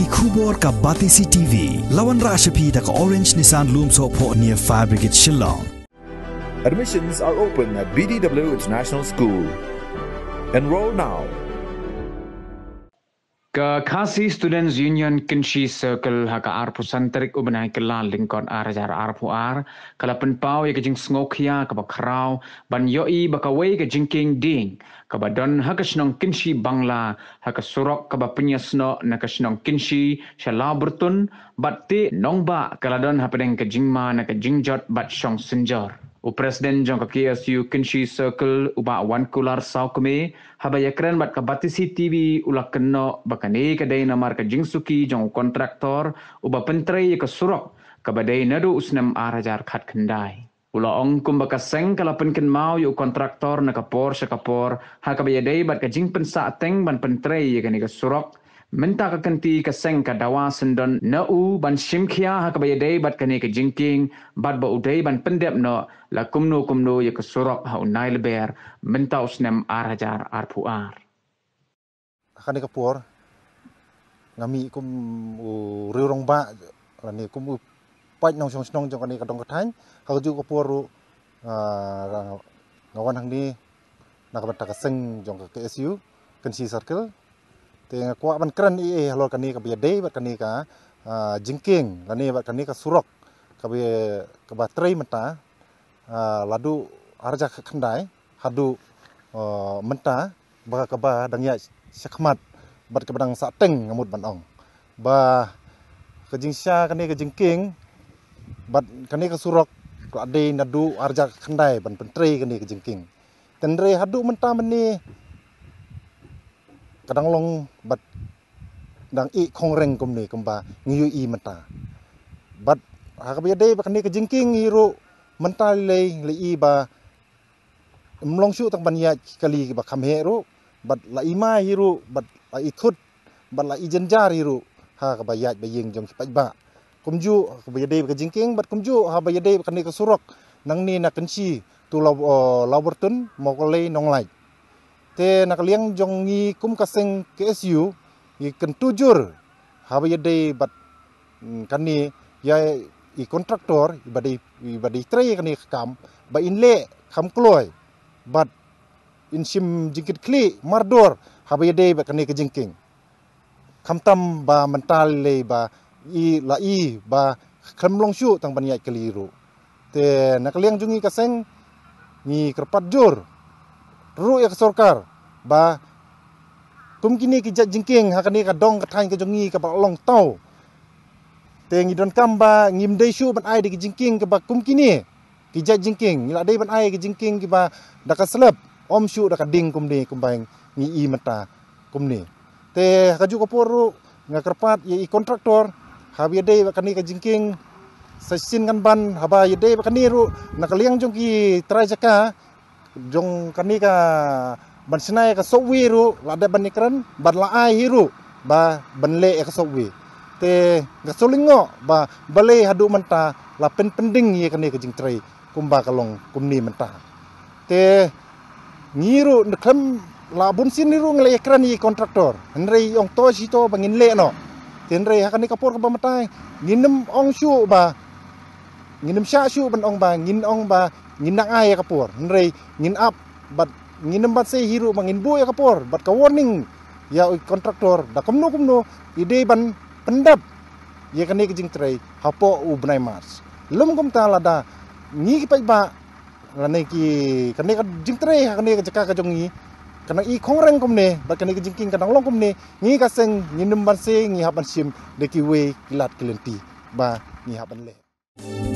ki khubor ka batisi TV lawan rashapi da ka orange Nissan Lumso po near Fire Brigade Shillong Admissions are open at BDW International School Enroll now Ke kasih Students Union Kenshi Circle haka arpu santerik u benai kela lingkon ar jar arpu ar kala pen pau ye kejing ngokia ke bakrau ban yo i bakawei ke jingking ding ke badon haka snong Kenshi bangla haka surok ke bapenya na ke snong kinshi shala bertun batte nongba kala don hapeng ke jingma na ke jingjot bat shong senjor o presiden jong kaki asu circle uba wan kular saukme haba yakran bat ka batisi tv ulak kenno bakane ka dai na mar ka jingsuki jong kontraktor uba pentrei ka surok ka badai nadu usnam arajar khat kendai ula ong kum baka seng kala penken mau yu kontraktor na ka por sa ka por ha ka ya bat ka jing pensa teng ban pentrei ya ka ni ka surok minta ka keseng ka dawa sendon na u ban shim khia ha ka ba yedei bat ka ne ka bat ba udei ban pendep no la kumno kumno ye ka surok ha unail ber minta usnem arajar hajar ar pu ar ka ngami kum u rirong ba la ne kum u pat nong song song jong ka ne ka dong ka thain ha ngawan hang ni na ka bat ka jong ka SU kensi circle te kwa ban kran e e eh, lor kani ka bia de ba kani ka ah, jingking la ni ba kani ka surok ka bia ka ba trei mata ah, ladu arja khandai hadu ah, menta ba ka ba dang ya sakmat ba ka dang sa teng ngamut ban ong ba ka jing sha kani ka jingking ba kani ka surok ka de nadu arja khandai ban pentrei kani ka jingking tenrei hadu menta meni กระดังลงบัดดังอีคงเร่งกุมเน่กุมบางิยอีมันตาบัดหากไปเดบักนี้ก็จิงกิ้งอีรูมันตาเลยเลยอีบามลงชูตังบัญญากะลีบักคำเฮรุบัดละอีมาฮิรูบัดละอีทุดบัดละอีจันจารีรูหากไปยัดไปยิงจงิปบ้ากุมจูหากไปเดบกจิงกิ้งบัดกุมจูหากไปเดบักนี้ก็สุรกนังนี่นักกันชีตัวเราเราบรตุนมอกเลยน้องไหล ke nak liang jong ngi kum ka KSU, ke SU i kan tujur habi de bat mm, kan ni ya i kontraktor i badi i badi tre kan ni kam ba in le kam kloi bat in sim jingkit kli mardor habi de ba kan ni ke jingking kam tam ba mental le ba i la i ba kam long shu tang ban yai keliru te nak liang jungi ka seng ni kerpat jur ru ya sorkar ba kum kini ki jat jingking ha kani ka dong ka thain ka jongi ka ba long tau te ngi don kam ba ngim dei shu ban ai de ki jingking ka ba kum kini ki jat jingking ngi la dei ban ai ki jingking ki ba da ka slap om shu da ka ding kum ni kum bang ngi i mata kum ni te ka ju ko poru nga kerpat ye i kontraktor ha bi dei ka ni ka jingking sesin kan ban haba ye dei ka ni ru na ka liang jong ki trajaka jong kani ka ni ka ban sinai e ka sowi ru la de ban nikran ban la ai ru ba ban le e ka sowi te ga solingo ba bale hadu manta la pen pending ye kane ka jingtrai kumba kalong kumni manta te ngiru ndklam la bun sin ru ngle e kran yi kontraktor nrei ong to si to bangin le no ten rei hakani kapor ka bamatai nginum ong shu ba nginum sha shu ban ong ba ngin ong ba ngin nak ai kapor nrei ngin up bat nginem bat say hero mangin bo ya kapor bat ka warning ya kontraktor da kumno kumno ide ban pendap ya kene kejing trai hapo u benai mas lum kum ta lada ngi ki pai ba lane ki kene ka jing trai ha kene ka jaka ka jong ngi kana i khong reng kum ne ba kene ka jing king kana long kum ne ngi ka seng nginem ban say ngi ha ban sim de ki we kilat kelenti ba ngi ha ban le thank you